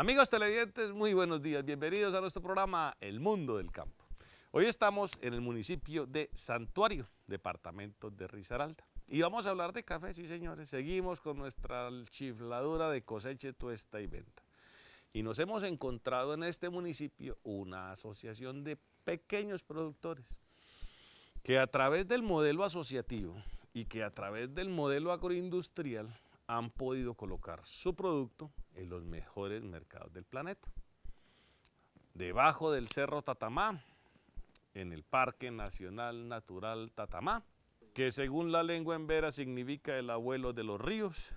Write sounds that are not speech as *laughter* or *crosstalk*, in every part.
Amigos televidentes, muy buenos días. Bienvenidos a nuestro programa El Mundo del Campo. Hoy estamos en el municipio de Santuario, departamento de Risaralda. Y vamos a hablar de café, sí señores. Seguimos con nuestra chifladura de cosecha, tuesta y venta. Y nos hemos encontrado en este municipio una asociación de pequeños productores que a través del modelo asociativo y que a través del modelo agroindustrial han podido colocar su producto en los mejores mercados del planeta. Debajo del Cerro Tatamá, en el Parque Nacional Natural Tatamá, que según la lengua embera significa el abuelo de los ríos,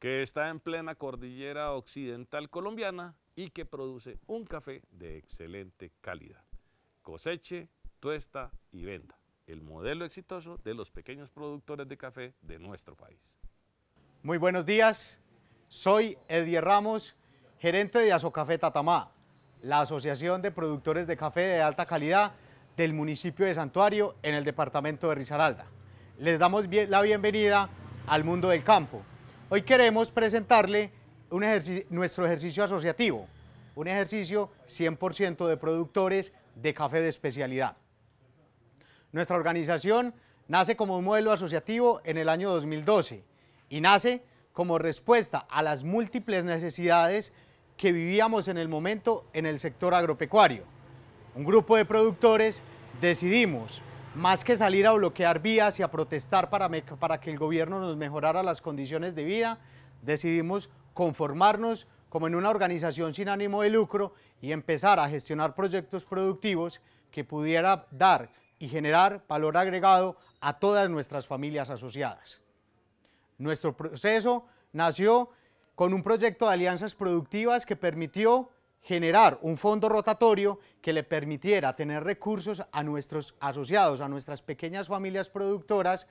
que está en plena cordillera occidental colombiana y que produce un café de excelente calidad. Coseche, tuesta y venda. El modelo exitoso de los pequeños productores de café de nuestro país. Muy buenos días. Soy Eddie Ramos, gerente de Asocafé Tatamá, la Asociación de Productores de Café de Alta Calidad del municipio de Santuario en el departamento de Risaralda. Les damos la bienvenida al mundo del campo. Hoy queremos presentarle nuestro ejercicio asociativo, un ejercicio 100% de productores de café de especialidad. Nuestra organización nace como un modelo asociativo en el año 2012 y nace como respuesta a las múltiples necesidades que vivíamos en el momento en el sector agropecuario. Un grupo de productores decidimos, más que salir a bloquear vías y a protestar para, para que el gobierno nos mejorara las condiciones de vida, decidimos conformarnos como en una organización sin ánimo de lucro y empezar a gestionar proyectos productivos que pudiera dar y generar valor agregado a todas nuestras familias asociadas. Nuestro proceso nació con un proyecto de alianzas productivas que permitió generar un fondo rotatorio que le permitiera tener recursos a nuestros asociados, a nuestras pequeñas familias productoras,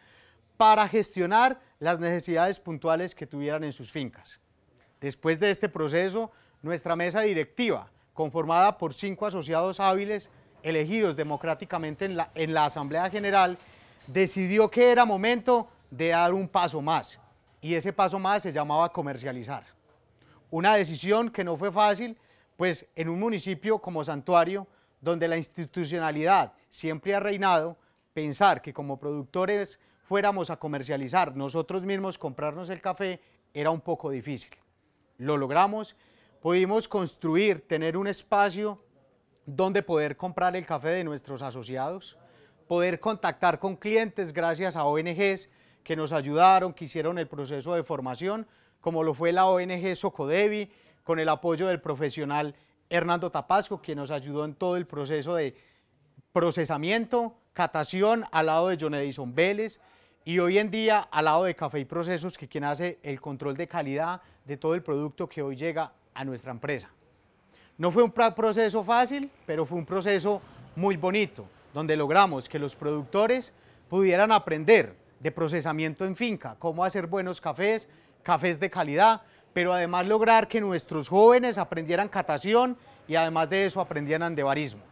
para gestionar las necesidades puntuales que tuvieran en sus fincas. Después de este proceso, nuestra mesa directiva, conformada por cinco asociados hábiles, elegidos democráticamente en la, en la Asamblea General, decidió que era momento de dar un paso más. Y ese paso más se llamaba comercializar. Una decisión que no fue fácil, pues en un municipio como Santuario, donde la institucionalidad siempre ha reinado, pensar que como productores fuéramos a comercializar nosotros mismos, comprarnos el café, era un poco difícil. Lo logramos, pudimos construir, tener un espacio donde poder comprar el café de nuestros asociados, poder contactar con clientes gracias a ONGs, que nos ayudaron, que hicieron el proceso de formación, como lo fue la ONG Socodevi, con el apoyo del profesional Hernando Tapasco, que nos ayudó en todo el proceso de procesamiento, catación, al lado de John Edison Vélez, y hoy en día al lado de Café y Procesos, que quien hace el control de calidad de todo el producto que hoy llega a nuestra empresa. No fue un proceso fácil, pero fue un proceso muy bonito, donde logramos que los productores pudieran aprender de procesamiento en finca, cómo hacer buenos cafés, cafés de calidad, pero además lograr que nuestros jóvenes aprendieran catación y además de eso aprendieran andebarismo.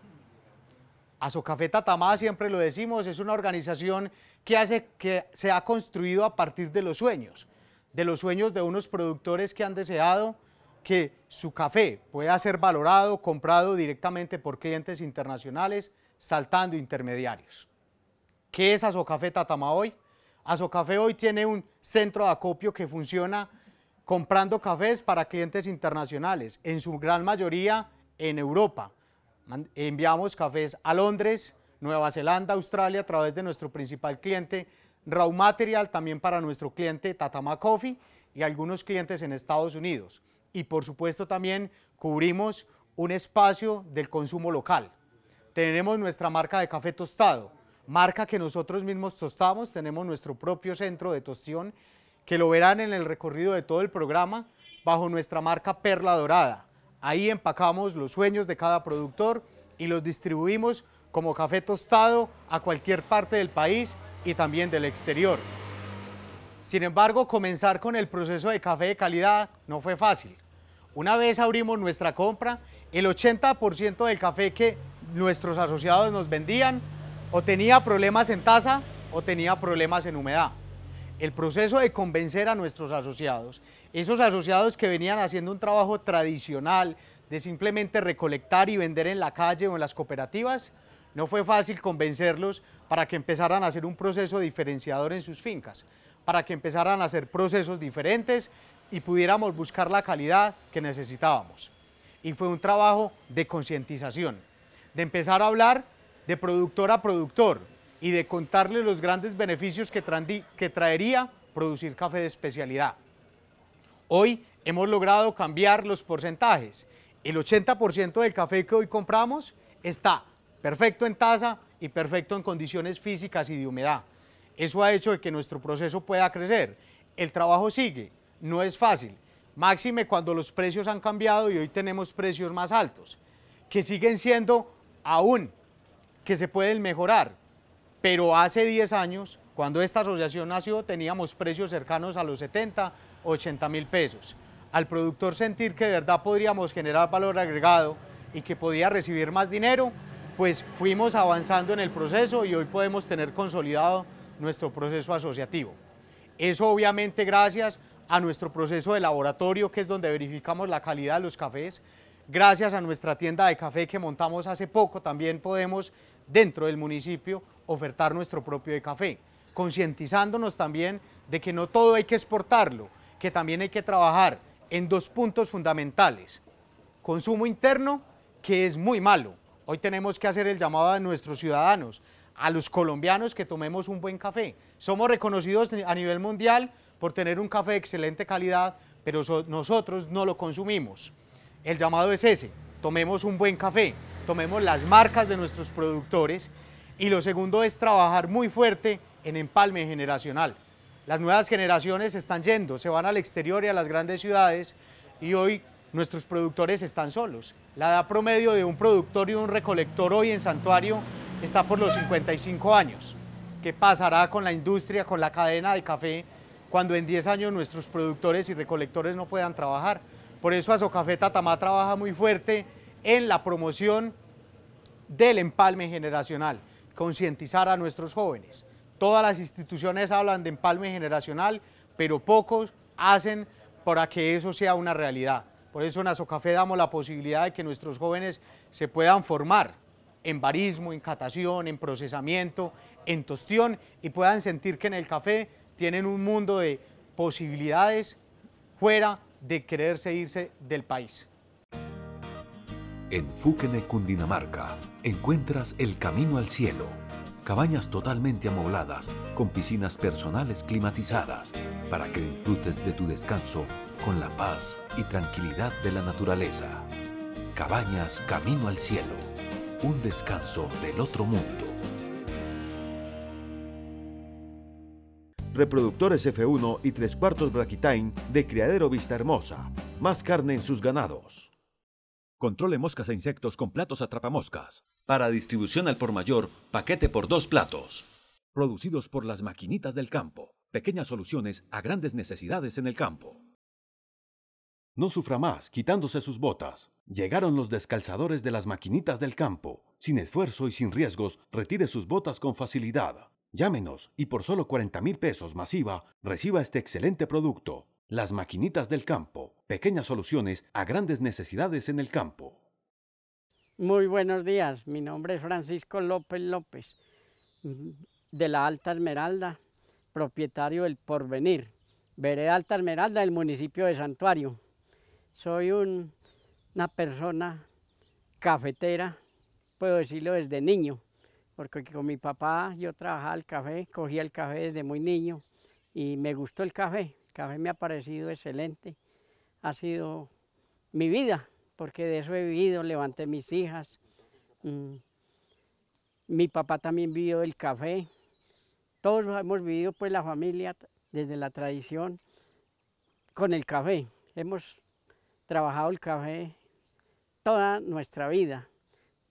Azocafé Tatamá, siempre lo decimos, es una organización que, hace, que se ha construido a partir de los sueños, de los sueños de unos productores que han deseado que su café pueda ser valorado, comprado directamente por clientes internacionales, saltando intermediarios. ¿Qué es Azocafé Tatamá hoy? Azocafé hoy tiene un centro de acopio que funciona comprando cafés para clientes internacionales, en su gran mayoría en Europa. Enviamos cafés a Londres, Nueva Zelanda, Australia a través de nuestro principal cliente Raw Material, también para nuestro cliente Tatama Coffee y algunos clientes en Estados Unidos. Y por supuesto también cubrimos un espacio del consumo local. Tenemos nuestra marca de café tostado, marca que nosotros mismos tostamos, tenemos nuestro propio centro de tostión que lo verán en el recorrido de todo el programa bajo nuestra marca Perla Dorada. Ahí empacamos los sueños de cada productor y los distribuimos como café tostado a cualquier parte del país y también del exterior. Sin embargo, comenzar con el proceso de café de calidad no fue fácil. Una vez abrimos nuestra compra, el 80% del café que nuestros asociados nos vendían o tenía problemas en tasa o tenía problemas en humedad. El proceso de convencer a nuestros asociados, esos asociados que venían haciendo un trabajo tradicional de simplemente recolectar y vender en la calle o en las cooperativas, no fue fácil convencerlos para que empezaran a hacer un proceso diferenciador en sus fincas, para que empezaran a hacer procesos diferentes y pudiéramos buscar la calidad que necesitábamos. Y fue un trabajo de concientización, de empezar a hablar de productor a productor y de contarle los grandes beneficios que, que traería producir café de especialidad. Hoy hemos logrado cambiar los porcentajes. El 80% del café que hoy compramos está perfecto en taza y perfecto en condiciones físicas y de humedad. Eso ha hecho de que nuestro proceso pueda crecer. El trabajo sigue, no es fácil. Máxime cuando los precios han cambiado y hoy tenemos precios más altos, que siguen siendo aún que se pueden mejorar, pero hace 10 años, cuando esta asociación nació, teníamos precios cercanos a los 70, 80 mil pesos. Al productor sentir que de verdad podríamos generar valor agregado y que podía recibir más dinero, pues fuimos avanzando en el proceso y hoy podemos tener consolidado nuestro proceso asociativo. Eso obviamente gracias a nuestro proceso de laboratorio, que es donde verificamos la calidad de los cafés. Gracias a nuestra tienda de café que montamos hace poco, también podemos dentro del municipio ofertar nuestro propio café, concientizándonos también de que no todo hay que exportarlo, que también hay que trabajar en dos puntos fundamentales. Consumo interno, que es muy malo. Hoy tenemos que hacer el llamado a nuestros ciudadanos, a los colombianos que tomemos un buen café. Somos reconocidos a nivel mundial por tener un café de excelente calidad, pero nosotros no lo consumimos. El llamado es ese, tomemos un buen café tomemos las marcas de nuestros productores y lo segundo es trabajar muy fuerte en empalme generacional. Las nuevas generaciones están yendo, se van al exterior y a las grandes ciudades y hoy nuestros productores están solos. La edad promedio de un productor y un recolector hoy en Santuario está por los 55 años. ¿Qué pasará con la industria, con la cadena de café, cuando en 10 años nuestros productores y recolectores no puedan trabajar? Por eso Azocafé Tatamá trabaja muy fuerte en la promoción del empalme generacional, concientizar a nuestros jóvenes. Todas las instituciones hablan de empalme generacional, pero pocos hacen para que eso sea una realidad. Por eso en Azocafé damos la posibilidad de que nuestros jóvenes se puedan formar en barismo, en catación, en procesamiento, en tostión y puedan sentir que en el café tienen un mundo de posibilidades fuera de quererse irse del país. En Fúquene, Cundinamarca, encuentras El Camino al Cielo. Cabañas totalmente amobladas, con piscinas personales climatizadas, para que disfrutes de tu descanso con la paz y tranquilidad de la naturaleza. Cabañas Camino al Cielo. Un descanso del otro mundo. Reproductores F1 y Tres cuartos Braquitain de Criadero Vista Hermosa. Más carne en sus ganados. Controle moscas e insectos con platos atrapamoscas. Para distribución al por mayor, paquete por dos platos. Producidos por las maquinitas del campo. Pequeñas soluciones a grandes necesidades en el campo. No sufra más quitándose sus botas. Llegaron los descalzadores de las maquinitas del campo. Sin esfuerzo y sin riesgos, retire sus botas con facilidad. Llámenos y por solo 40 mil pesos masiva, reciba este excelente producto. Las maquinitas del campo, pequeñas soluciones a grandes necesidades en el campo. Muy buenos días, mi nombre es Francisco López López, mm, de la Alta Esmeralda, propietario del Porvenir, vereda Alta Esmeralda del municipio de Santuario. Soy una persona cafetera, puedo decirlo desde niño, porque con mi papá yo trabajaba el café, cogía el café desde muy niño y me gustó el café, café me ha parecido excelente. Ha sido mi vida, porque de eso he vivido, levanté mis hijas. Mm, mi papá también vivió el café. Todos hemos vivido, pues, la familia desde la tradición con el café. Hemos trabajado el café toda nuestra vida.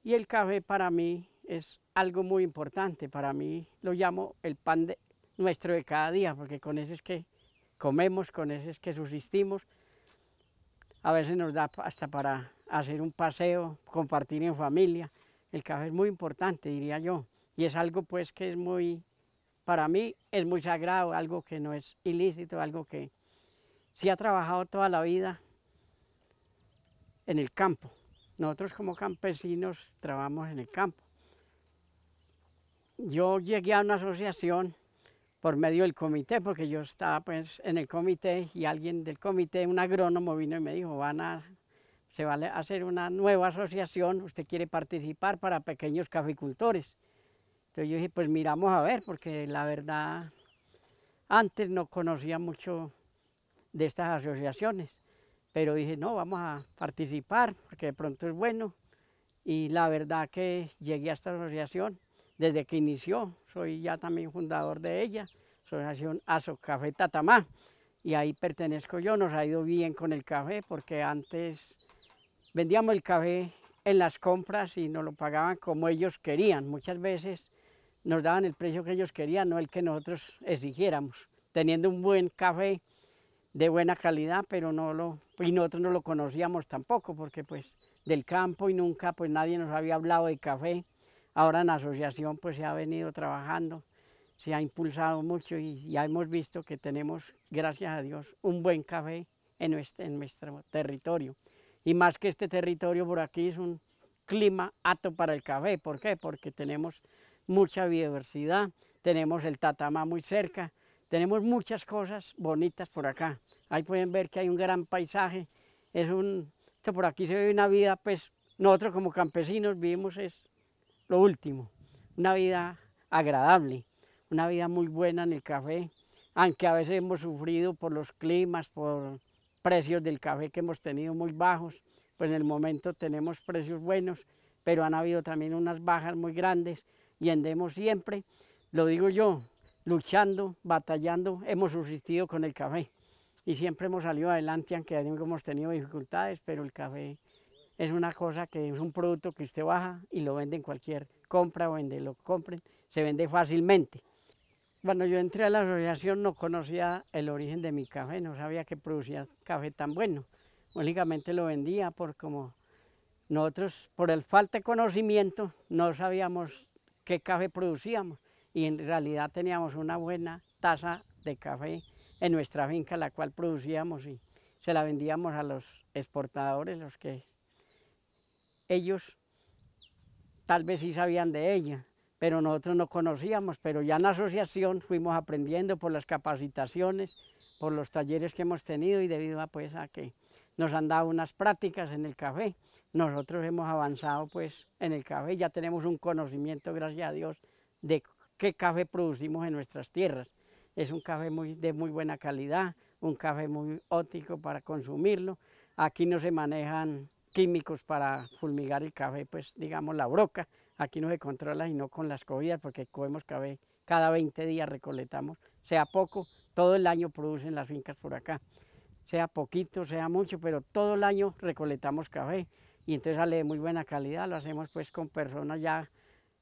Y el café para mí es algo muy importante. Para mí lo llamo el pan de, nuestro de cada día, porque con eso es que comemos, con esos que subsistimos. A veces nos da hasta para hacer un paseo, compartir en familia. El café es muy importante, diría yo, y es algo pues que es muy, para mí es muy sagrado, algo que no es ilícito, algo que si ha trabajado toda la vida en el campo. Nosotros como campesinos trabajamos en el campo. Yo llegué a una asociación por medio del comité, porque yo estaba pues en el comité y alguien del comité, un agrónomo, vino y me dijo, van a, se va a hacer una nueva asociación, usted quiere participar para pequeños caficultores. Entonces yo dije, pues miramos a ver, porque la verdad, antes no conocía mucho de estas asociaciones, pero dije, no, vamos a participar, porque de pronto es bueno. Y la verdad que llegué a esta asociación desde que inició. Soy ya también fundador de ella, Asociación Aso Café Tatamá. Y ahí pertenezco yo, nos ha ido bien con el café porque antes vendíamos el café en las compras y nos lo pagaban como ellos querían. Muchas veces nos daban el precio que ellos querían, no el que nosotros exigiéramos, teniendo un buen café de buena calidad, pero no lo, y nosotros no lo conocíamos tampoco, porque pues del campo y nunca pues nadie nos había hablado de café. Ahora en la asociación pues se ha venido trabajando, se ha impulsado mucho y ya hemos visto que tenemos, gracias a Dios, un buen café en, en nuestro territorio. Y más que este territorio por aquí es un clima apto para el café. ¿Por qué? Porque tenemos mucha biodiversidad, tenemos el tatamá muy cerca, tenemos muchas cosas bonitas por acá. Ahí pueden ver que hay un gran paisaje, es un, por aquí se ve una vida, pues nosotros como campesinos vivimos es lo último, una vida agradable, una vida muy buena en el café, aunque a veces hemos sufrido por los climas, por precios del café que hemos tenido muy bajos, pues en el momento tenemos precios buenos, pero han habido también unas bajas muy grandes y andemos siempre, lo digo yo, luchando, batallando, hemos subsistido con el café y siempre hemos salido adelante, aunque hemos tenido dificultades, pero el café es una cosa que es un producto que usted baja y lo vende en cualquier compra o vende lo compren, se vende fácilmente. Cuando yo entré a la asociación no conocía el origen de mi café, no sabía que producía café tan bueno. Únicamente lo vendía por como nosotros, por el falta de conocimiento, no sabíamos qué café producíamos y en realidad teníamos una buena taza de café en nuestra finca, la cual producíamos y se la vendíamos a los exportadores, los que ellos tal vez sí sabían de ella, pero nosotros no conocíamos, pero ya en la asociación fuimos aprendiendo por las capacitaciones, por los talleres que hemos tenido y debido a, pues, a que nos han dado unas prácticas en el café, nosotros hemos avanzado pues en el café, ya tenemos un conocimiento, gracias a Dios, de qué café producimos en nuestras tierras. Es un café muy, de muy buena calidad, un café muy óptico para consumirlo. Aquí no se manejan químicos para fulmigar el café, pues digamos la broca. Aquí no se controla y no con las cogidas porque comemos café cada 20 días, recolectamos, sea poco, todo el año producen las fincas por acá. Sea poquito, sea mucho, pero todo el año recolectamos café y entonces sale de muy buena calidad, lo hacemos pues con personas ya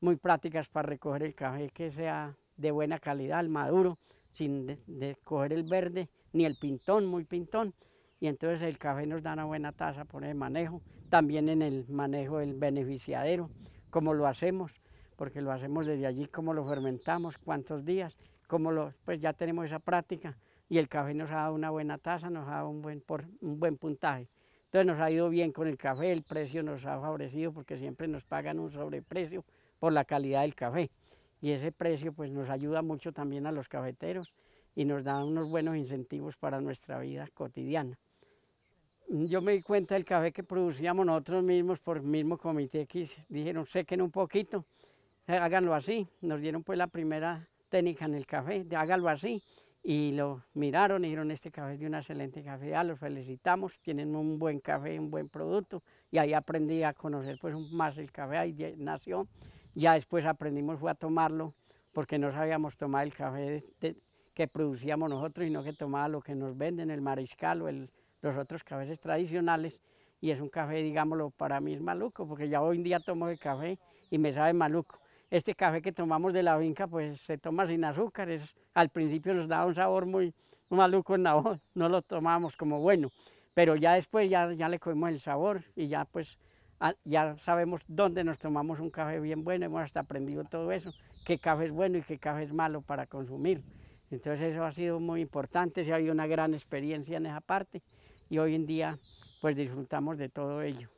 muy prácticas para recoger el café que sea de buena calidad, el maduro, sin de coger el verde ni el pintón, muy pintón, y entonces el café nos da una buena taza por el manejo, también en el manejo del beneficiadero, cómo lo hacemos, porque lo hacemos desde allí, cómo lo fermentamos, cuántos días, cómo lo, pues ya tenemos esa práctica y el café nos ha dado una buena taza nos ha dado un buen, por, un buen puntaje. Entonces nos ha ido bien con el café, el precio nos ha favorecido porque siempre nos pagan un sobreprecio por la calidad del café. Y ese precio pues nos ayuda mucho también a los cafeteros y nos da unos buenos incentivos para nuestra vida cotidiana. Mm, yo me di cuenta del café que producíamos nosotros mismos por el mismo comité X. Dijeron, sequen un poquito, háganlo así. Nos dieron pues la primera técnica en el café, de hágalo así. Y lo miraron y dijeron, este café es de una excelente ya los felicitamos, tienen un buen café, un buen producto. Y ahí aprendí a conocer pues más el café, ahí nació. Ya después aprendimos fue a tomarlo, porque no sabíamos tomar el café que producíamos nosotros, y no que tomaba lo que nos venden, el mariscal o el los otros cafés tradicionales y es un café, digámoslo, para mí es maluco, porque ya hoy en día tomo el café y me sabe maluco. Este café que tomamos de la vinca, pues se toma sin azúcar, es, al principio nos daba un sabor muy maluco en la voz, *laughs* no lo tomamos como bueno, pero ya después ya, ya le comimos el sabor y ya pues ya sabemos dónde nos tomamos un café bien bueno, hemos hasta aprendido todo eso, qué café es bueno y qué café es malo para consumir. Entonces eso ha sido muy importante, se ha habido una gran experiencia en esa parte y hoy en día pues disfrutamos de todo ello.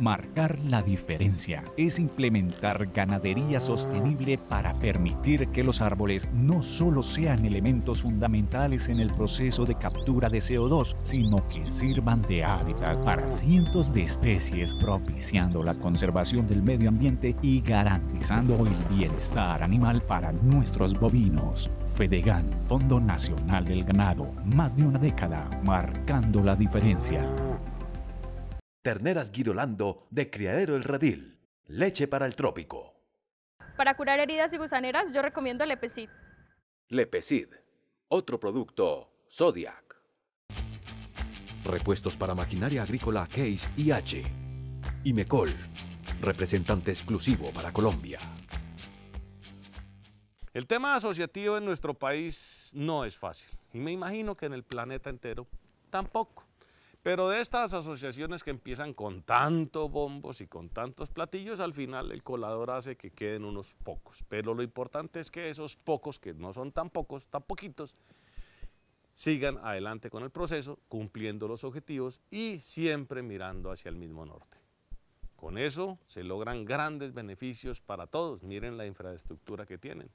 Marcar la diferencia es implementar ganadería sostenible para permitir que los árboles no solo sean elementos fundamentales en el proceso de captura de CO2, sino que sirvan de hábitat para cientos de especies, propiciando la conservación del medio ambiente y garantizando el bienestar animal para nuestros bovinos. Fedegan, Fondo Nacional del Ganado, más de una década marcando la diferencia. Terneras Guirolando de Criadero El Redil, leche para el trópico. Para curar heridas y gusaneras yo recomiendo Lepecid. Lepecid, otro producto Zodiac. Repuestos para maquinaria agrícola Case IH. Imecol, representante exclusivo para Colombia. El tema asociativo en nuestro país no es fácil y me imagino que en el planeta entero tampoco. Pero de estas asociaciones que empiezan con tantos bombos y con tantos platillos, al final el colador hace que queden unos pocos. Pero lo importante es que esos pocos, que no son tan pocos, tan poquitos, sigan adelante con el proceso, cumpliendo los objetivos y siempre mirando hacia el mismo norte. Con eso se logran grandes beneficios para todos. Miren la infraestructura que tienen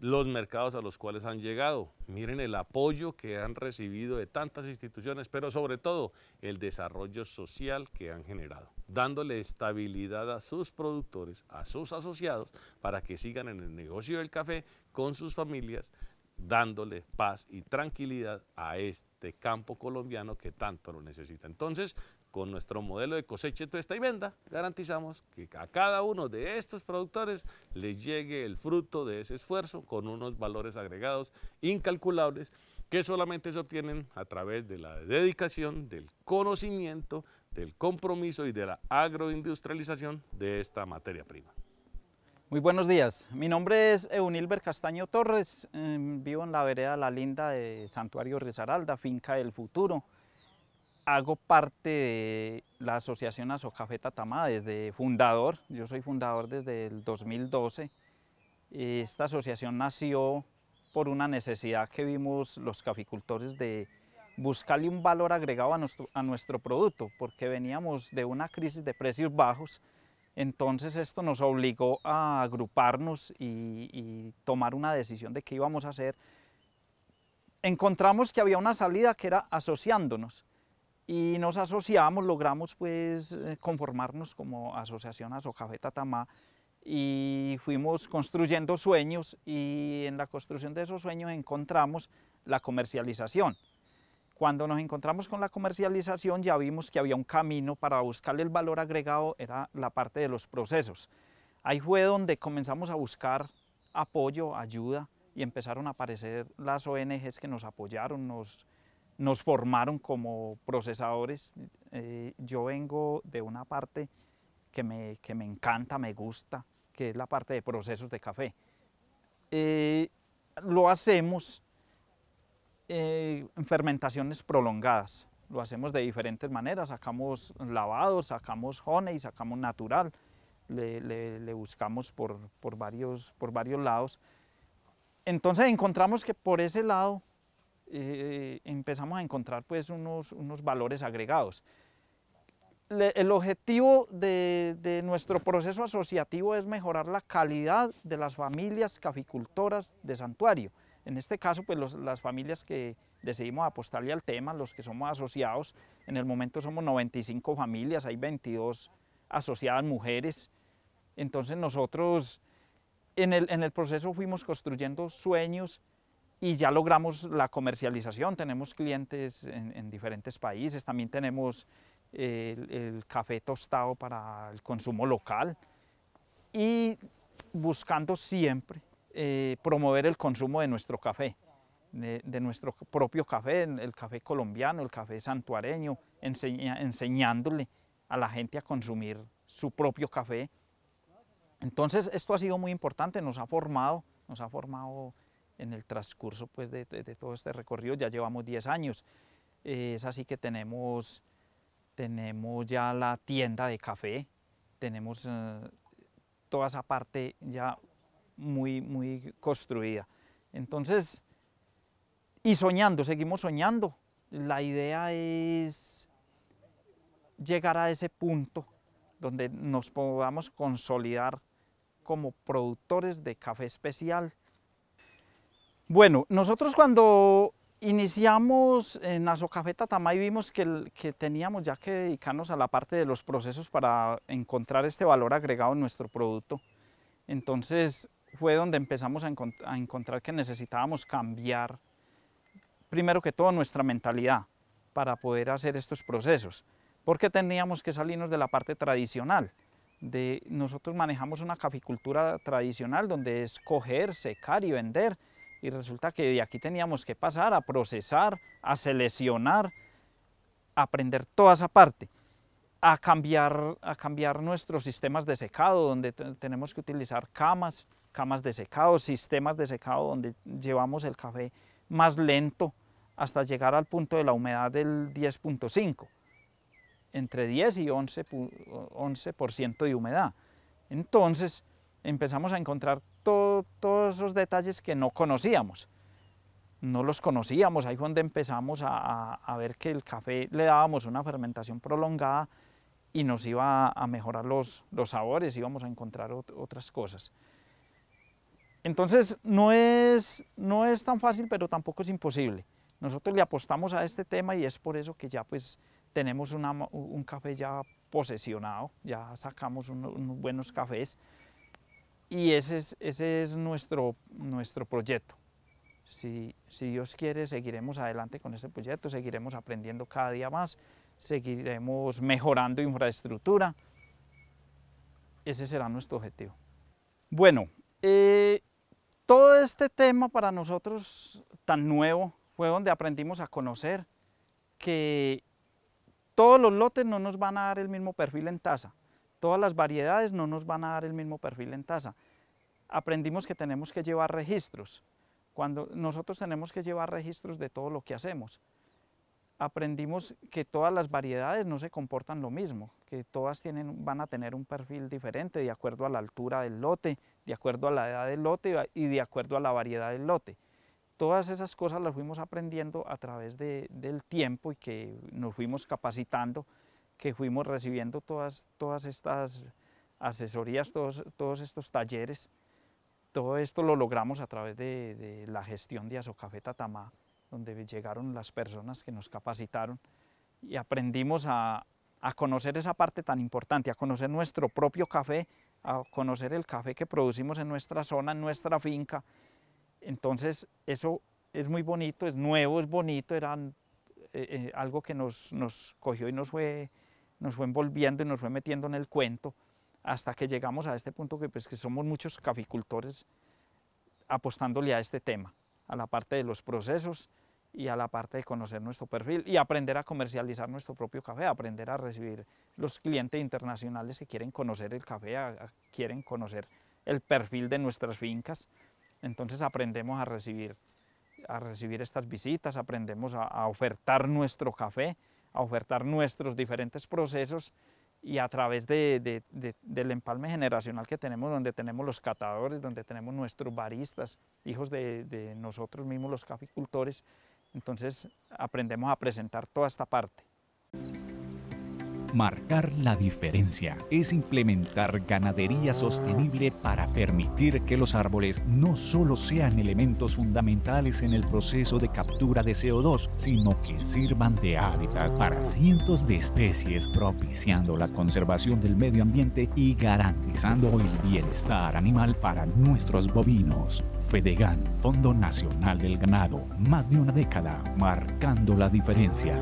los mercados a los cuales han llegado. Miren el apoyo que han recibido de tantas instituciones, pero sobre todo el desarrollo social que han generado, dándole estabilidad a sus productores, a sus asociados, para que sigan en el negocio del café con sus familias, dándole paz y tranquilidad a este campo colombiano que tanto lo necesita. Entonces, con nuestro modelo de cosecha, tuesta y venda, garantizamos que a cada uno de estos productores les llegue el fruto de ese esfuerzo con unos valores agregados incalculables que solamente se obtienen a través de la dedicación, del conocimiento, del compromiso y de la agroindustrialización de esta materia prima. Muy buenos días, mi nombre es Eunilber Castaño Torres, em, vivo en la vereda La Linda de Santuario Resaralda, finca del futuro hago parte de la Asociación Azocafeta Tamá desde fundador, yo soy fundador desde el 2012. Esta asociación nació por una necesidad que vimos los caficultores de buscarle un valor agregado a nuestro, a nuestro producto, porque veníamos de una crisis de precios bajos, entonces esto nos obligó a agruparnos y, y tomar una decisión de qué íbamos a hacer. Encontramos que había una salida que era asociándonos, y nos asociamos, logramos pues eh, conformarnos como Asociación Asocafé Tatamá y fuimos construyendo sueños y en la construcción de esos sueños encontramos la comercialización. Cuando nos encontramos con la comercialización ya vimos que había un camino para buscarle el valor agregado, era la parte de los procesos. Ahí fue donde comenzamos a buscar apoyo, ayuda y empezaron a aparecer las ONGs que nos apoyaron, nos nos formaron como procesadores. Eh, yo vengo de una parte que me, encanta, me gusta, que es la parte de procesos de café. Eh, lo hacemos eh, en fermentaciones prolongadas. Lo hacemos de diferentes maneras, sacamos lavados, sacamos honey, sacamos natural, le, buscamos por, varios, por varios lados. Entonces encontramos que por ese lado eh, empezamos a encontrar pues unos, valores agregados. el objetivo de, nuestro proceso asociativo es mejorar la calidad de las familias caficultoras de santuario. En este caso, pues las familias que decidimos apostarle al tema, los que somos asociados, en el momento somos 95 familias, hay 22 asociadas mujeres. Entonces nosotros en el, en el proceso fuimos construyendo sueños y ya logramos la comercialización, tenemos clientes en, diferentes países, también tenemos eh, el, café tostado para el consumo local y buscando siempre eh, promover el consumo de nuestro café, de, nuestro propio café, el café colombiano, el café santuareño, enseñándole a la gente a consumir su propio café. Entonces esto ha sido muy importante, nos ha formado, nos ha formado en el transcurso pues, de, todo este recorrido, ya llevamos 10 años. Eh, es así que tenemos, tenemos ya la tienda de café, tenemos eh, toda esa parte ya muy, muy construida. Entonces, y soñando, seguimos soñando. La idea es llegar a ese punto donde nos podamos consolidar como productores de café especial bueno, nosotros cuando iniciamos en Azocafeta Tamay vimos que, que, teníamos ya que dedicarnos a la parte de los procesos para encontrar este valor agregado en nuestro producto. Entonces fue donde empezamos a, encontrar que necesitábamos cambiar, primero que todo, nuestra mentalidad para poder hacer estos procesos, porque teníamos que salirnos de la parte tradicional. De, nosotros manejamos una caficultura tradicional donde es coger, secar y vender, y resulta que de aquí teníamos que pasar a procesar, a seleccionar, a aprender toda esa parte, a cambiar, a cambiar nuestros sistemas de secado, donde tenemos que utilizar camas, camas de secado, sistemas de secado donde llevamos el café más lento hasta llegar al punto de la humedad del 10.5, entre 10 y 11%, 11 de humedad. Entonces, empezamos a encontrar todos esos detalles que no conocíamos. No los conocíamos, ahí fue donde empezamos a, ver que el café le dábamos una fermentación prolongada y nos iba a mejorar los, los sabores, íbamos a encontrar otras cosas. Entonces no es, no es tan fácil, pero tampoco es imposible. Nosotros le apostamos a este tema y es por eso que ya pues tenemos un café ya posesionado, ya sacamos unos buenos cafés. Y ese es, nuestro, proyecto. Si, Dios quiere, seguiremos adelante con este proyecto, seguiremos aprendiendo cada día más, seguiremos mejorando infraestructura. Ese será nuestro objetivo. Bueno, eh, todo este tema para nosotros tan nuevo fue donde aprendimos a conocer que todos los lotes no nos van a dar el mismo perfil en tasa. Todas las variedades no nos van a dar el mismo perfil en tasa. Aprendimos que tenemos que llevar registros. Cuando nosotros tenemos que llevar registros de todo lo que hacemos. Aprendimos que todas las variedades no se comportan lo mismo, que todas tienen, van a tener un perfil diferente de acuerdo a la altura del lote, de acuerdo a la edad del lote y de acuerdo a la variedad del lote todas esas cosas las fuimos aprendiendo a través del tiempo y que nos fuimos capacitando que fuimos recibiendo todas, todas estas asesorías, todos, todos estos talleres, todo esto lo logramos a través de, la gestión de Azocafé Tatamá, donde llegaron las personas que nos capacitaron y aprendimos a, a conocer esa parte tan importante, a conocer nuestro propio café, a conocer el café que producimos en nuestra zona, en nuestra finca. Entonces eso es muy bonito, es nuevo, es bonito, era eh, eh, algo que nos, nos cogió y nos fue nos fue envolviendo y nos fue metiendo en el cuento hasta que llegamos a este punto que, pues, que somos muchos caficultores apostándole a este tema, a la parte de los procesos y a la parte de conocer nuestro perfil y aprender a comercializar nuestro propio café, aprender a recibir los clientes internacionales que quieren conocer el café, quieren conocer el perfil de nuestras fincas. Entonces aprendemos a recibir, a recibir estas visitas, aprendemos a ofertar nuestro café, a ofertar nuestros diferentes procesos y a través del empalme generacional que tenemos, donde tenemos los catadores, donde tenemos nuestros baristas, hijos de nosotros mismos los caficultores, entonces aprendemos a presentar toda esta parte. Marcar la diferencia es implementar ganadería sostenible para permitir que los árboles no solo sean elementos fundamentales en el proceso de captura de CO2, sino que sirvan de hábitat para cientos de especies, propiciando la conservación del medio ambiente y garantizando el bienestar animal para nuestros bovinos. FEDEGAN, Fondo Nacional del Ganado, más de una década, marcando la diferencia.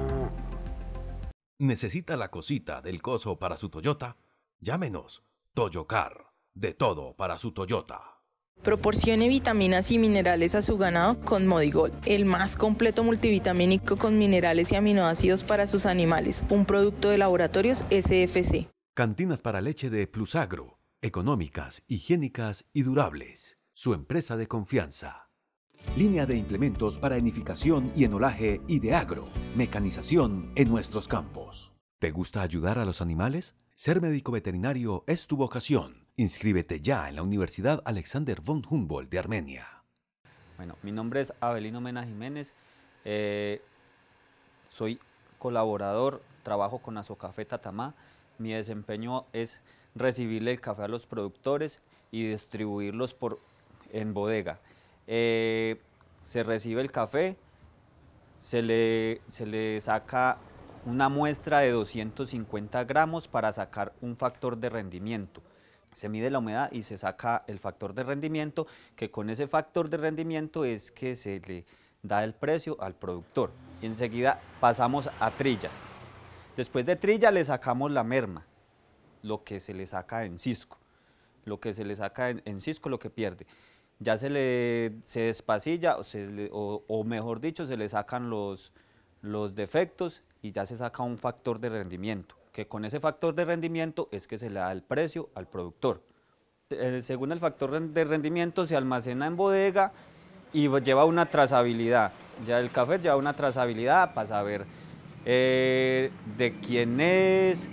¿Necesita la cosita del coso para su Toyota? Llámenos. Toyocar. De todo para su Toyota. Proporcione vitaminas y minerales a su ganado con Modigol, el más completo multivitamínico con minerales y aminoácidos para sus animales, un producto de laboratorios SFC. Cantinas para leche de Plusagro, económicas, higiénicas y durables. Su empresa de confianza línea de implementos para enificación y enolaje y de agro, mecanización en nuestros campos. ¿Te gusta ayudar a los animales? Ser médico veterinario es tu vocación. Inscríbete ya en la Universidad Alexander von Humboldt de Armenia. Bueno, mi nombre es Abelino Mena Jiménez. Eh, soy colaborador, trabajo con Azocafé Tatamá. Mi desempeño es recibirle el café a los productores y distribuirlos en bodega. Eh, se recibe el café, se le, saca una muestra de 250 gramos para sacar un factor de rendimiento. Se mide la humedad y se saca el factor de rendimiento, que con ese factor de rendimiento es que se le da el precio al productor. Y enseguida pasamos a trilla. Después de trilla le sacamos la merma, lo que se le saca en cisco. Lo que se le saca en, en cisco, lo que pierde ya se le se despacilla o, mejor dicho, se le sacan los, los defectos y ya se saca un factor de rendimiento, que con ese factor de rendimiento es que se le da el precio al productor. Eh, según el factor de rendimiento se almacena en bodega y lleva una trazabilidad, ya el café lleva una trazabilidad para saber eh, de quién es,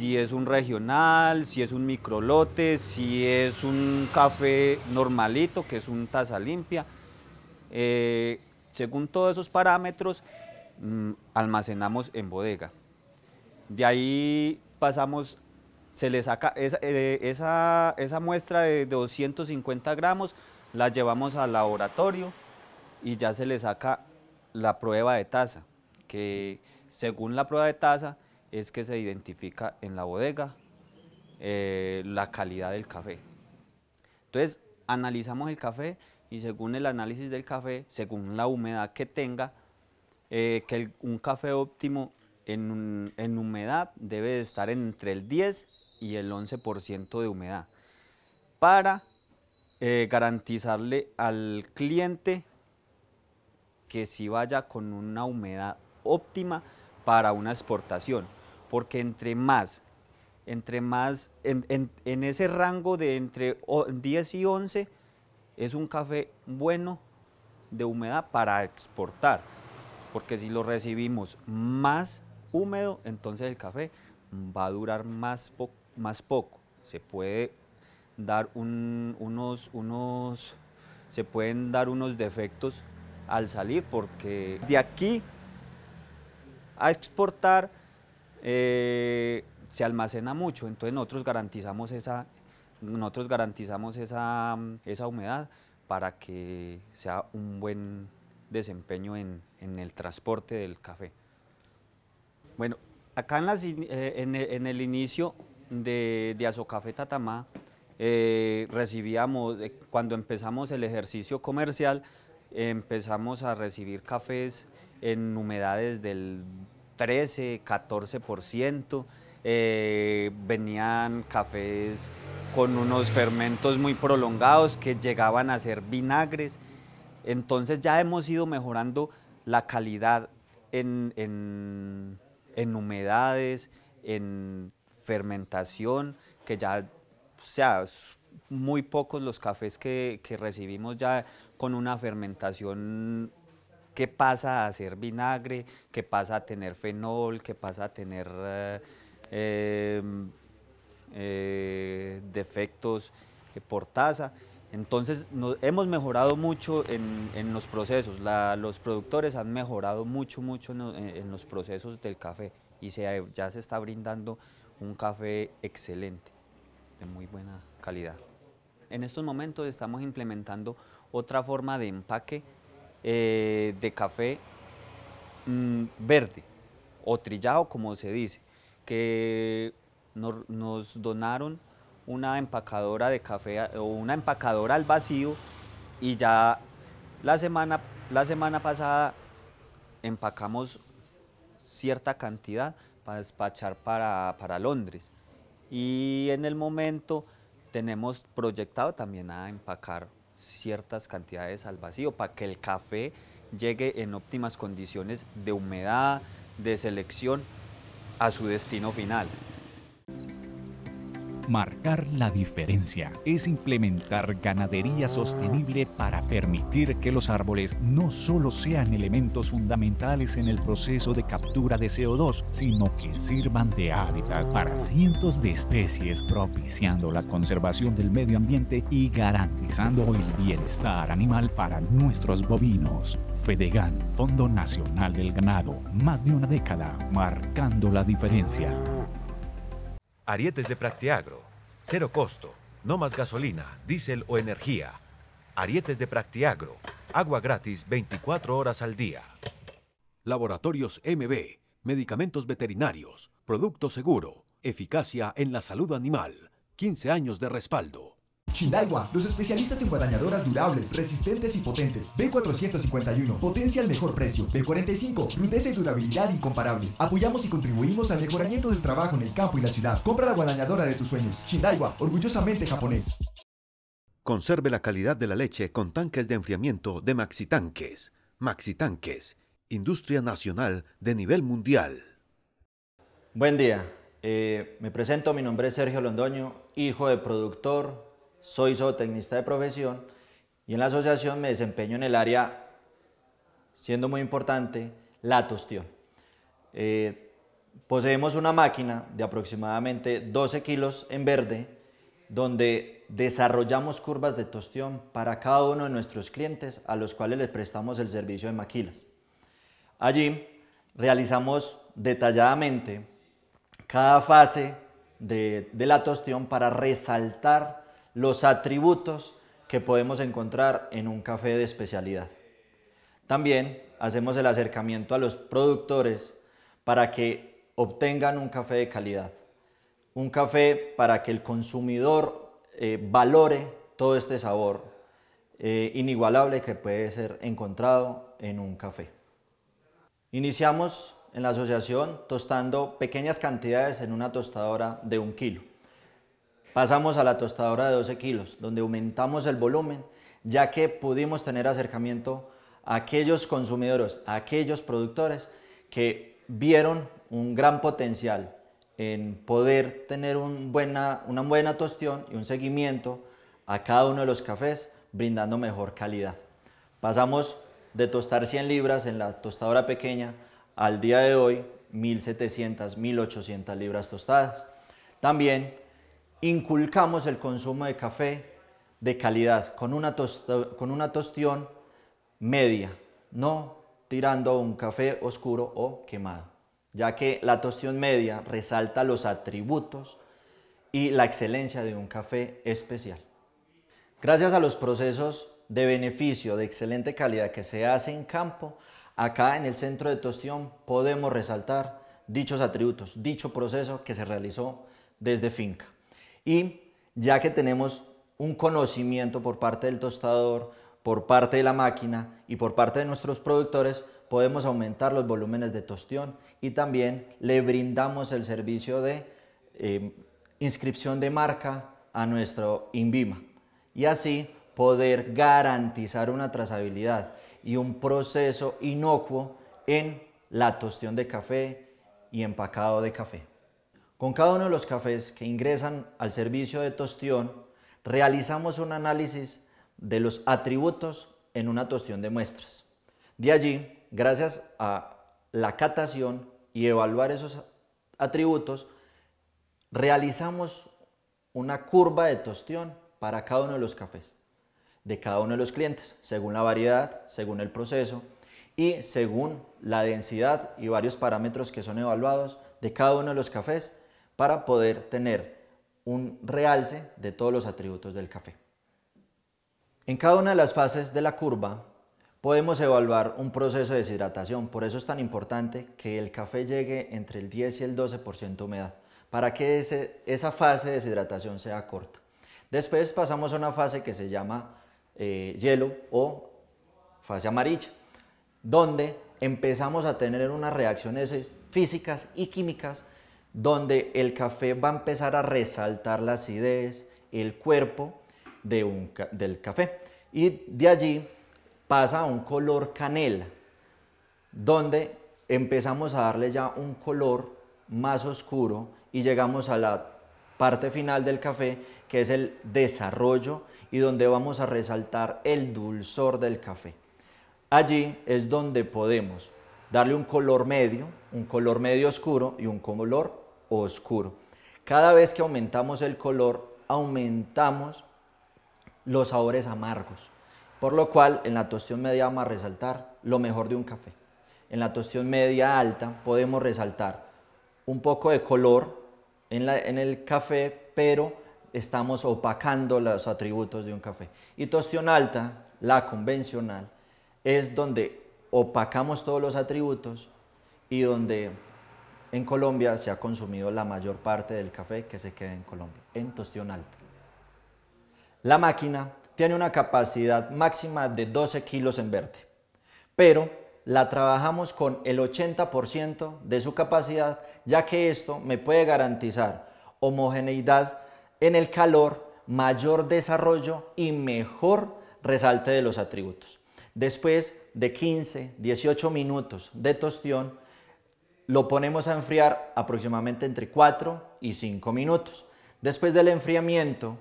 si es un regional, si es un microlote, si es un café normalito, que es un taza limpia. Eh, según todos esos parámetros, mm, almacenamos en bodega. De ahí pasamos, se le saca esa, eh, esa muestra de 250 gramos, la llevamos al laboratorio y ya se le saca la prueba de taza, que según la prueba de taza es que se identifica en la bodega eh, la calidad del café. Entonces, analizamos el café y según el análisis del café, según la humedad que tenga, eh, que un café óptimo en, humedad debe estar entre el 10 y el 11% de humedad para eh, garantizarle al cliente que si vaya con una humedad óptima para una exportación porque entre más, entre más, en, ese rango de entre 10 y 11 es un café bueno de humedad para exportar, porque si lo recibimos más húmedo, entonces el café va a durar más, más poco. Se puede dar unos, unos, se pueden dar unos defectos al salir, porque de aquí a exportar eh, se almacena mucho, entonces nosotros garantizamos esa, nosotros garantizamos esa, humedad para que sea un buen desempeño en, el transporte del café. Bueno, acá en, eh, en, e, en el inicio de, de Azocafé Tatamá, eh, recibíamos, cuando empezamos el ejercicio comercial, empezamos a recibir cafés en humedades del 13, 14%. Eh, venían cafés con unos fermentos muy prolongados que llegaban a ser vinagres. Entonces ya hemos ido mejorando la calidad en, humedades, en fermentación, que ya, o sea, muy pocos los cafés que, que recibimos ya con una fermentación que pasa a ser vinagre, que pasa a tener fenol, que pasa a tener eh, em, eh, defectos eh, por taza. Entonces hemos mejorado mucho en, los procesos, los productores han mejorado mucho, mucho en, los procesos del café y ya se está brindando un café excelente, de muy buena calidad. En estos momentos estamos implementando otra forma de empaque eh, de café mm, verde o trillado, como se dice, que nos donaron una empacadora de café o una empacadora al vacío y ya la semana, la semana pasada empacamos cierta cantidad pues, para despachar para, para Londres. Y en el momento tenemos proyectado también a empacar ciertas cantidades al vacío para que el café llegue en óptimas condiciones de humedad, de selección a su destino final. Marcar la diferencia es implementar ganadería sostenible para permitir que los árboles no solo sean elementos fundamentales en el proceso de captura de CO2, sino que sirvan de hábitat para cientos de especies, propiciando la conservación del medio ambiente y garantizando el bienestar animal para nuestros bovinos. FEDEGAN, Fondo Nacional del Ganado, más de una década, marcando la diferencia. Arietes de Practiagro. Cero costo. No más gasolina, diésel o energía. Arietes de Practiagro. Agua gratis 24 horas al día. Laboratorios MB. Medicamentos veterinarios. Producto seguro. Eficacia en la salud animal. 15 años de respaldo. Shindaiwa, los especialistas en guadañadoras durables, resistentes y potentes. B451, potencia al mejor precio. B45, rudeza y durabilidad incomparables. Apoyamos y contribuimos al mejoramiento del trabajo en el campo y la ciudad. Compra la guadañadora de tus sueños. Shindaiwa, orgullosamente japonés. Conserve la calidad de la leche con tanques de enfriamiento de Maxitanques. Maxitanques, industria nacional de nivel mundial. Buen día. Eh, me presento, mi nombre es Sergio Londoño, hijo de productor, soy zootecnista de profesión y en la asociación me desempeño en el área, siendo muy importante, la tostión. Eh, poseemos una máquina de aproximadamente 12 kilos en verde, donde desarrollamos curvas de tostión para cada uno de nuestros clientes a los cuales les prestamos el servicio de maquilas. Allí realizamos detalladamente cada fase de la tostión para resaltar los atributos que podemos encontrar en un café de especialidad. También hacemos el acercamiento a los productores para que obtengan un café de calidad, un café para que el consumidor eh, valore todo este sabor eh, inigualable que puede ser encontrado en un café. Iniciamos en la asociación tostando pequeñas cantidades en una tostadora de un kilo. Pasamos a la tostadora de 12 kilos, donde aumentamos el volumen, ya que pudimos tener acercamiento a aquellos consumidores, a aquellos productores que vieron un gran potencial en poder tener una buena tostión y un seguimiento a cada uno de los cafés, brindando mejor calidad. Pasamos de tostar 100 libras en la tostadora pequeña al día de hoy 1.700, 1.800 libras tostadas. También inculcamos el consumo de café de calidad, con una, con una tostión media, no tirando un café oscuro o quemado, ya que la tostión media resalta los atributos y la excelencia de un café especial. Gracias a los procesos de beneficio de excelente calidad que se hace en campo, acá en el centro de tostión podemos resaltar dichos atributos, dicho proceso que se realizó desde finca. Y ya que tenemos un conocimiento por parte del tostador, por parte de la máquina y por parte de nuestros productores, podemos aumentar los volúmenes de tostión y también le brindamos el servicio de em, inscripción de marca a nuestro INVIMA y así poder garantizar una trazabilidad y un proceso inocuo en la tostión de café y empacado de café. Con cada uno de los cafés que ingresan al servicio de tostión, realizamos un análisis de los atributos en una tostión de muestras. De allí, gracias a la catación y evaluar esos atributos, realizamos una curva de tostión para cada uno de los cafés, de cada uno de los clientes, según la variedad, según el proceso y según la densidad y varios parámetros que son evaluados de cada uno de los cafés para poder tener un realce de todos los atributos del café. En cada una de las fases de la curva podemos evaluar un proceso de deshidratación, por eso es tan importante que el café llegue entre el 10 y el 12% de humedad, para que esa fase de deshidratación sea corta. Después pasamos a una fase que se llama eh, hielo o fase amarilla, donde empezamos a tener unas reacciones físicas y químicas donde el café va a empezar a resaltar la acidez, el cuerpo de del café. Y de allí pasa a un color canela, donde empezamos a darle ya un color más oscuro y llegamos a la parte final del café, que es el desarrollo y donde vamos a resaltar el dulzor del café. Allí es donde podemos darle un color medio, un color medio oscuro y un color oscuro. Cada vez que aumentamos el color, aumentamos los sabores amargos. Por lo cual, en la tostión media vamos a resaltar lo mejor de un café. En la tostión media alta podemos resaltar un poco de color en, en el café, pero estamos opacando los atributos de un café. Y tostión alta, la convencional, es donde opacamos todos los atributos y donde en Colombia se ha consumido la mayor parte del café que se queda en Colombia, en tostión alta. La máquina tiene una capacidad máxima de 12 kilos en verde, pero la trabajamos con el 80% de su capacidad, ya que esto me puede garantizar homogeneidad en el calor, mayor desarrollo y mejor resalte de los atributos. Después de 15, 18 minutos de tostión, lo ponemos a enfriar aproximadamente entre 4 y 5 minutos. Después del enfriamiento,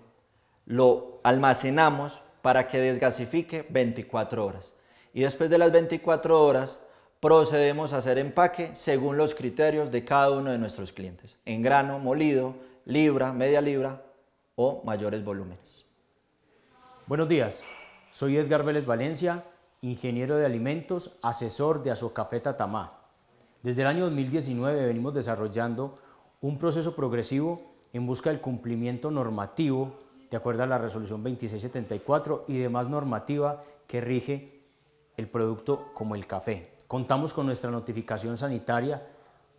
lo almacenamos para que desgasifique 24 horas. Y después de las 24 horas, procedemos a hacer empaque según los criterios de cada uno de nuestros clientes, en grano, molido, libra, media libra o mayores volúmenes. Buenos días, soy Edgar Vélez Valencia, ingeniero de alimentos, asesor de Azocafé Tamá. Desde el año 2019 venimos desarrollando un proceso progresivo en busca del cumplimiento normativo de acuerdo a la resolución 2674 y demás normativa que rige el producto como el café. Contamos con nuestra notificación sanitaria,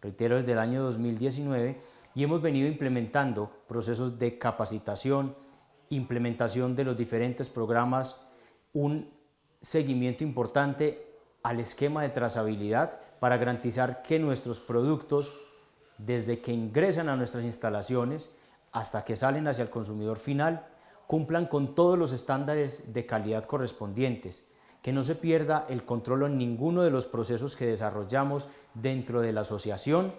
reitero, desde el año 2019 y hemos venido implementando procesos de capacitación, implementación de los diferentes programas, un seguimiento importante al esquema de trazabilidad para garantizar que nuestros productos, desde que ingresan a nuestras instalaciones hasta que salen hacia el consumidor final, cumplan con todos los estándares de calidad correspondientes, que no se pierda el control en ninguno de los procesos que desarrollamos dentro de la asociación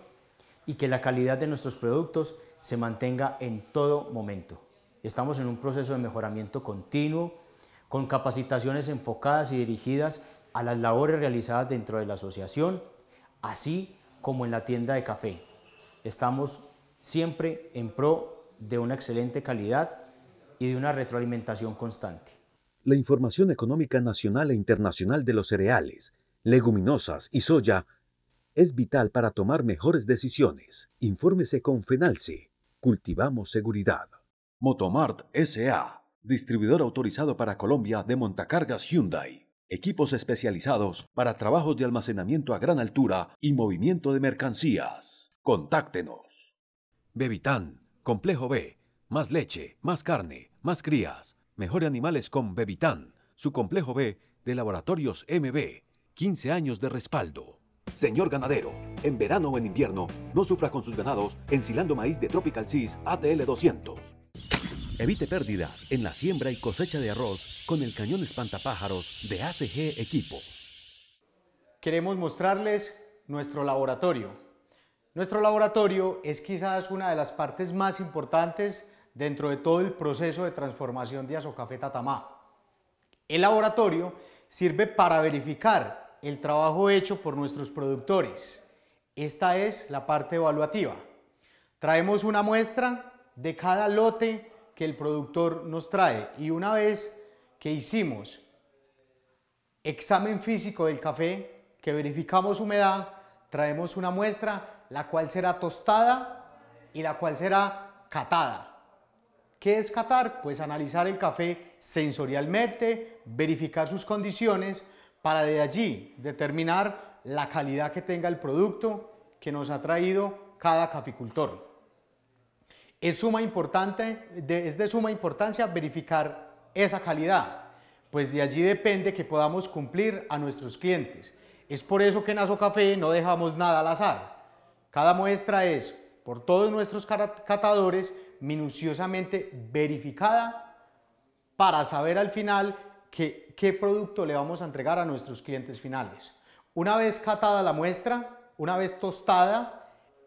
y que la calidad de nuestros productos se mantenga en todo momento. Estamos en un proceso de mejoramiento continuo, con capacitaciones enfocadas y dirigidas a las labores realizadas dentro de la asociación, así como en la tienda de café. Estamos siempre en pro de una excelente calidad y de una retroalimentación constante. La información económica nacional e internacional de los cereales, leguminosas y soya es vital para tomar mejores decisiones. Infórmese con FENALCE. Cultivamos seguridad. Motomart S.A. Distribuidor autorizado para Colombia de montacargas Hyundai equipos especializados para trabajos de almacenamiento a gran altura y movimiento de mercancías. Contáctenos. Bebitan, complejo B, más leche, más carne, más crías, Mejores animales con Bebitán, su complejo B de laboratorios MB, 15 años de respaldo. Señor ganadero, en verano o en invierno, no sufra con sus ganados ensilando maíz de Tropical Seas ATL 200 Evite pérdidas en la siembra y cosecha de arroz con el cañón espantapájaros de ACG Equipos. Queremos mostrarles nuestro laboratorio. Nuestro laboratorio es quizás una de las partes más importantes dentro de todo el proceso de transformación de Azocafé Tatamá. El laboratorio sirve para verificar el trabajo hecho por nuestros productores. Esta es la parte evaluativa. Traemos una muestra de cada lote que el productor nos trae. Y una vez que hicimos examen físico del café, que verificamos humedad, traemos una muestra, la cual será tostada y la cual será catada. ¿Qué es catar? Pues analizar el café sensorialmente, verificar sus condiciones, para de allí determinar la calidad que tenga el producto que nos ha traído cada caficultor es, de, suma importancia verificar esa calidad, pues de allí depende que podamos cumplir a nuestros clientes. Es por eso que en Aso Café no dejamos nada al azar. Cada muestra es, por todos nuestros catadores, minuciosamente verificada para saber al final qué producto le vamos a entregar a nuestros clientes finales. Una vez catada la muestra, una vez tostada,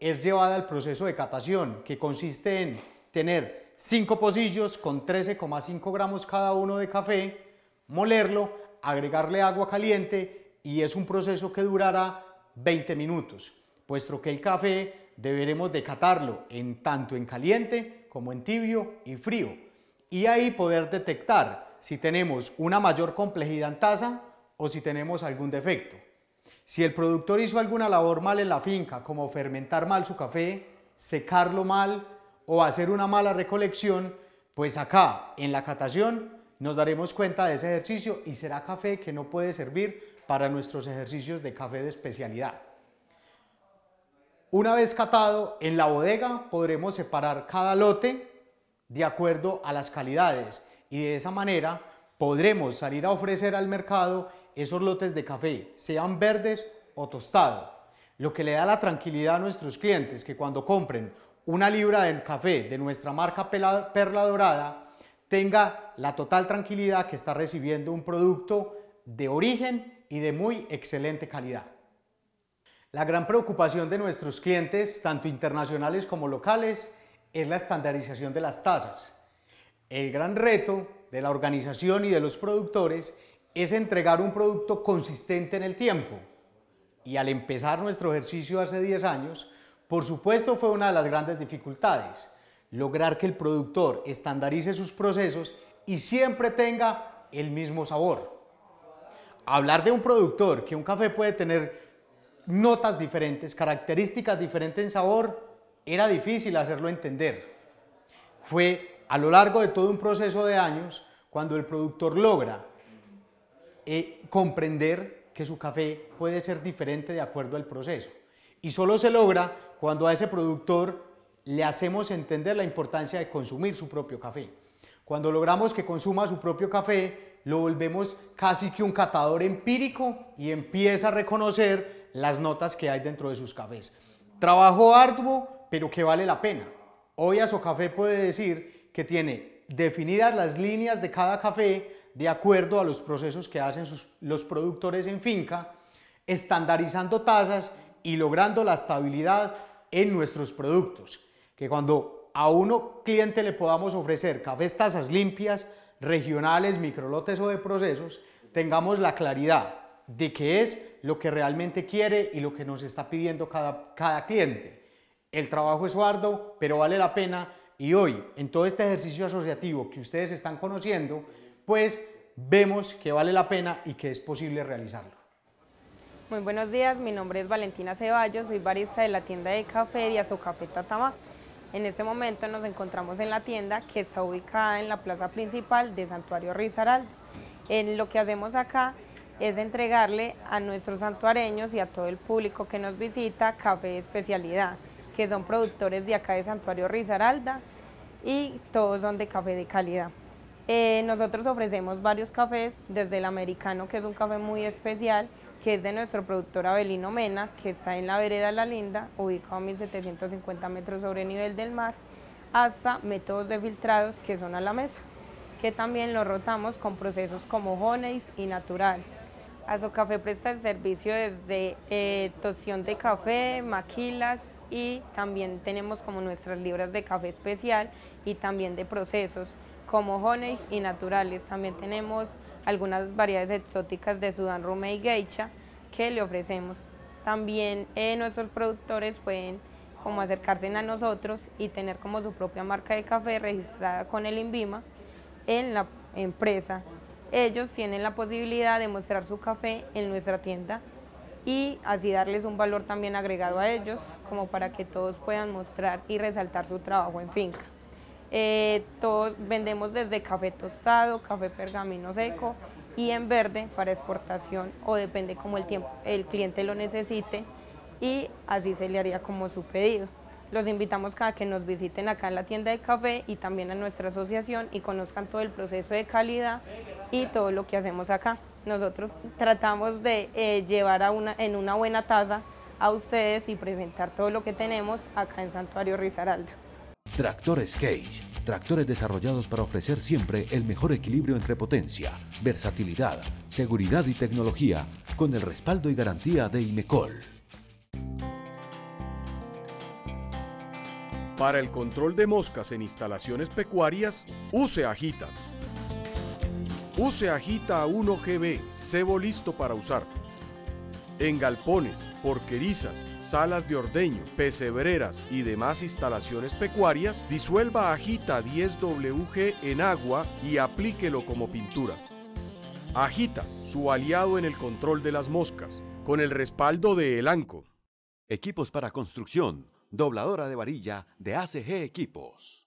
es llevada al proceso de catación, que consiste en tener 5 pocillos con 13,5 gramos cada uno de café, molerlo, agregarle agua caliente y es un proceso que durará 20 minutos, puesto que el café deberemos decatarlo en tanto en caliente como en tibio y frío y ahí poder detectar si tenemos una mayor complejidad en tasa o si tenemos algún defecto. Si el productor hizo alguna labor mal en la finca, como fermentar mal su café, secarlo mal o hacer una mala recolección, pues acá, en la catación, nos daremos cuenta de ese ejercicio y será café que no puede servir para nuestros ejercicios de café de especialidad. Una vez catado, en la bodega podremos separar cada lote de acuerdo a las calidades y de esa manera podremos salir a ofrecer al mercado esos lotes de café, sean verdes o tostado, lo que le da la tranquilidad a nuestros clientes que cuando compren una libra de café de nuestra marca Perla Dorada, tenga la total tranquilidad que está recibiendo un producto de origen y de muy excelente calidad. La gran preocupación de nuestros clientes, tanto internacionales como locales, es la estandarización de las tasas el gran reto de la organización y de los productores es entregar un producto consistente en el tiempo. Y al empezar nuestro ejercicio hace 10 años, por supuesto fue una de las grandes dificultades, lograr que el productor estandarice sus procesos y siempre tenga el mismo sabor. Hablar de un productor que un café puede tener notas diferentes, características diferentes en sabor, era difícil hacerlo entender. Fue a lo largo de todo un proceso de años, cuando el productor logra eh, comprender que su café puede ser diferente de acuerdo al proceso. Y solo se logra cuando a ese productor le hacemos entender la importancia de consumir su propio café. Cuando logramos que consuma su propio café, lo volvemos casi que un catador empírico y empieza a reconocer las notas que hay dentro de sus cafés. Trabajo arduo, pero que vale la pena. Hoy a su café puede decir que tiene definidas las líneas de cada café de acuerdo a los procesos que hacen los productores en finca, estandarizando tasas y logrando la estabilidad en nuestros productos. Que cuando a uno cliente le podamos ofrecer cafés tasas limpias, regionales, microlotes o de procesos, tengamos la claridad de qué es lo que realmente quiere y lo que nos está pidiendo cada, cada cliente. El trabajo es arduo, pero vale la pena y hoy, en todo este ejercicio asociativo que ustedes están conociendo, pues vemos que vale la pena y que es posible realizarlo. Muy buenos días, mi nombre es Valentina Ceballos, soy barista de la tienda de café y Café Tatamá. En este momento nos encontramos en la tienda que está ubicada en la plaza principal de Santuario Rizaraldo. En lo que hacemos acá es entregarle a nuestros santuareños y a todo el público que nos visita café especialidad que son productores de acá de Santuario Risaralda y todos son de café de calidad. Eh, nosotros ofrecemos varios cafés, desde el americano, que es un café muy especial, que es de nuestro productor Abelino Mena, que está en la vereda La Linda, ubicado a 1750 metros sobre nivel del mar, hasta métodos de filtrados que son a la mesa, que también lo rotamos con procesos como Honeys y Natural. café presta el servicio desde eh, toción de café, maquilas, y también tenemos como nuestras libras de café especial y también de procesos como honeys y naturales. También tenemos algunas variedades exóticas de Sudán, Rumé y Geisha que le ofrecemos. También eh, nuestros productores pueden como acercarse a nosotros y tener como su propia marca de café registrada con el INVIMA en la empresa. Ellos tienen la posibilidad de mostrar su café en nuestra tienda y así darles un valor también agregado a ellos, como para que todos puedan mostrar y resaltar su trabajo en finca. Eh, todos vendemos desde café tostado, café pergamino seco y en verde para exportación o depende como el, tiempo, el cliente lo necesite y así se le haría como su pedido. Los invitamos a que nos visiten acá en la tienda de café y también a nuestra asociación y conozcan todo el proceso de calidad y todo lo que hacemos acá. Nosotros tratamos de eh, llevar a una, en una buena taza a ustedes y presentar todo lo que tenemos acá en Santuario Rizaralda. Tractores Cage, tractores desarrollados para ofrecer siempre el mejor equilibrio entre potencia, versatilidad, seguridad y tecnología, con el respaldo y garantía de IMECOL. Para el control de moscas en instalaciones pecuarias, use Agita. Use Agita 1GB, cebo listo para usar. En galpones, porquerizas, salas de ordeño, pesebreras y demás instalaciones pecuarias, disuelva Agita 10WG en agua y aplíquelo como pintura. Agita, su aliado en el control de las moscas, con el respaldo de Elanco. Equipos para construcción, dobladora de varilla de ACG Equipos.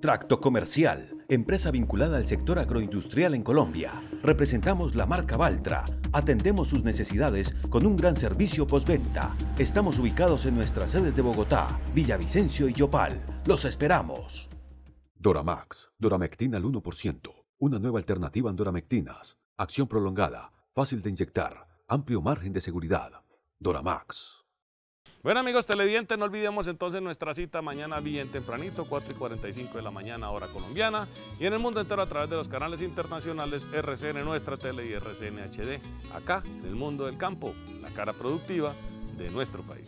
Tracto Comercial, empresa vinculada al sector agroindustrial en Colombia. Representamos la marca Valtra. Atendemos sus necesidades con un gran servicio postventa. Estamos ubicados en nuestras sedes de Bogotá, Villavicencio y Yopal. Los esperamos. Doramax, Doramectina al 1%. Una nueva alternativa en Doramectinas. Acción prolongada, fácil de inyectar, amplio margen de seguridad. Doramax. Bueno amigos televidentes, no olvidemos entonces nuestra cita mañana bien tempranito, 4 y 45 de la mañana hora colombiana y en el mundo entero a través de los canales internacionales RCN Nuestra Tele y RCN HD, acá en el mundo del campo, la cara productiva de nuestro país.